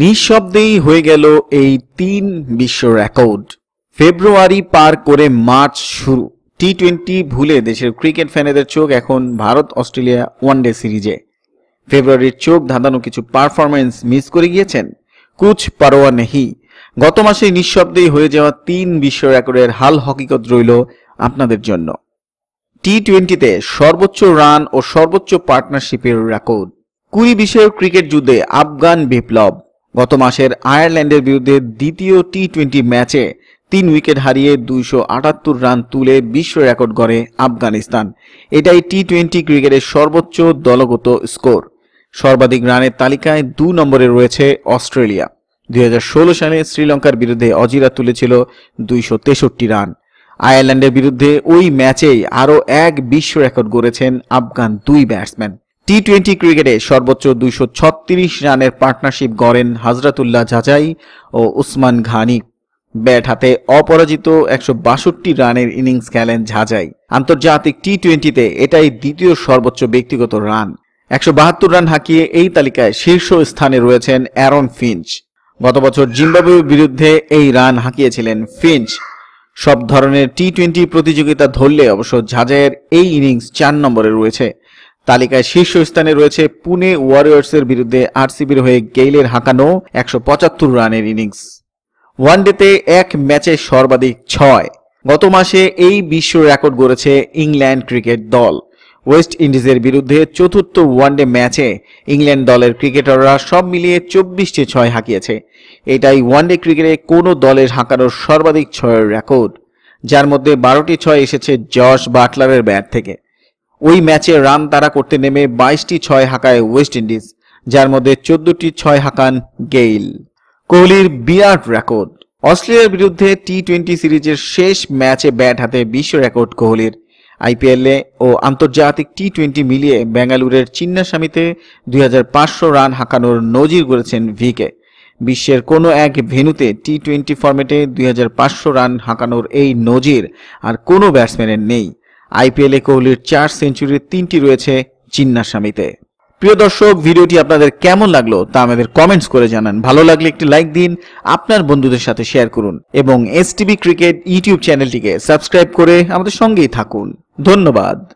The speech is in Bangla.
নিঃশব্দেই হয়ে গেল এই তিন বিশ্ব রেকর্ড ফেব্রুয়ারি পার করে মার্চ শুরু টি টোয়েন্টি ভুলে দেশের ক্রিকেট ফ্যানেদের চোখ এখন ভারত অস্ট্রেলিয়া ওয়ানডে সিরিজে ফেব্রুয়ারির চোখ ধাঁধানো কিছু পারফরমেন্স মিস করে গিয়েছেন কুচ পারোয়া নেহি গত মাসে নিঃশব্দেই হয়ে যাওয়া তিন বিশ্ব রেকর্ডের হাল হকিকত রইল আপনাদের জন্য টি টোয়েন্টিতে সর্বোচ্চ রান ও সর্বোচ্চ পার্টনারশিপের রেকর্ড কুড়ি বিশ্বের ক্রিকেট যুদ্ধে আফগান বিপ্লব গত মাসের আয়ারল্যান্ডের বিরুদ্ধে দ্বিতীয় টি টোয়েন্টি ম্যাচে তিন উইকেট হারিয়ে দুইশো আটাত্তর রান তুলে বিশ্ব রেকর্ড গড়ে আফগানিস্তান এটাই টি টোয়েন্টি ক্রিকেটের সর্বোচ্চ দলগত স্কোর সর্বাধিক রানের তালিকায় দু নম্বরে রয়েছে অস্ট্রেলিয়া দুই সালে শ্রীলঙ্কার বিরুদ্ধে অজিরা তুলেছিল দুইশো তেষট্টি রান আয়ারল্যান্ডের বিরুদ্ধে ওই ম্যাচেই আরও এক বিশ্ব রেকর্ড গড়েছেন আফগান দুই ব্যাটসম্যান টি টোয়েন্টি ক্রিকেটে সর্বোচ্চ দুইশো রানের পার্টনারশিপ গড়েন হাজরাতুল্লাহ জাজাই ও উসমান ঘানি ব্যাট হাতে অপরাজিত একশো রানের ইনিংস খেলেন ঝাঁঝাই আন্তর্জাতিক টি টোয়েন্টিতে এটাই দ্বিতীয় সর্বোচ্চ ব্যক্তিগত রান একশো বাহাত্তর রান হাঁকিয়ে এই তালিকায় শীর্ষ স্থানে রয়েছেন অ্যারন ফিঞ্চ গত বছর জিম্বাবুয়ের বিরুদ্ধে এই রান হাঁকিয়েছিলেন ফিঞ্চ সব ধরনের টি টোয়েন্টি প্রতিযোগিতা ধরলে অবশ্য ঝাজাইয়ের এই ইনিংস চার নম্বরে রয়েছে তালিকায় শীর্ষস্থানে রয়েছে পুনে এর বিরুদ্ধে আরসিবির হয়ে গেইলের হাঁকানো একশো পঁচাত্তর রানের ইনিংস ওয়ানডেতে এক ম্যাচে সর্বাধিক ছয় গত মাসে এই বিশ্ব রেকর্ড গড়েছে ইংল্যান্ড ক্রিকেট দল ওয়েস্ট ইন্ডিজের বিরুদ্ধে চতুর্থ ওয়ানডে ম্যাচে ইংল্যান্ড দলের ক্রিকেটাররা সব মিলিয়ে চব্বিশটি ছয় হাঁকিয়েছে এটাই ওয়ানডে ক্রিকেটে কোনো দলের হাঁকানোর সর্বাধিক ছয়ের রেকর্ড যার মধ্যে বারোটি ছয় এসেছে জশ বাটলারের ব্যাট থেকে ওই ম্যাচে রান তারা করতে নেমে বাইশটি ছয় হাঁকায় ওয়েস্ট ইন্ডিজ যার মধ্যে চোদ্দটি ছয় হাঁকান গেইল কোহলির বিরাট রেকর্ড অস্ট্রেলিয়ার বিরুদ্ধে টি টোয়েন্টি সিরিজের শেষ ম্যাচে ব্যাট হাতে বিশ্ব রেকর্ড কোহলির আইপিএলে ও আন্তর্জাতিক টি টোয়েন্টি মিলিয়ে বেঙ্গালুরের চিন্নাস্বামীতে দুই রান হাঁকানোর নজির গড়েছেন ভিকে বিশ্বের কোনো এক ভেনুতে টি টোয়েন্টি ফর্মেটে দুই রান হাঁকানোর এই নজির আর কোনো ব্যাটসম্যানের নেই আইপিএলে কোহলির চার সেঞ্চুরির তিনটি রয়েছে চিন্নাস্বামীতে প্রিয় দর্শক ভিডিওটি আপনাদের কেমন লাগলো তা আমাদের কমেন্টস করে জানান ভালো লাগলে একটি লাইক দিন আপনার বন্ধুদের সাথে শেয়ার করুন এবং এস ক্রিকেট ইউটিউব চ্যানেলটিকে সাবস্ক্রাইব করে আমাদের সঙ্গেই থাকুন ধন্যবাদ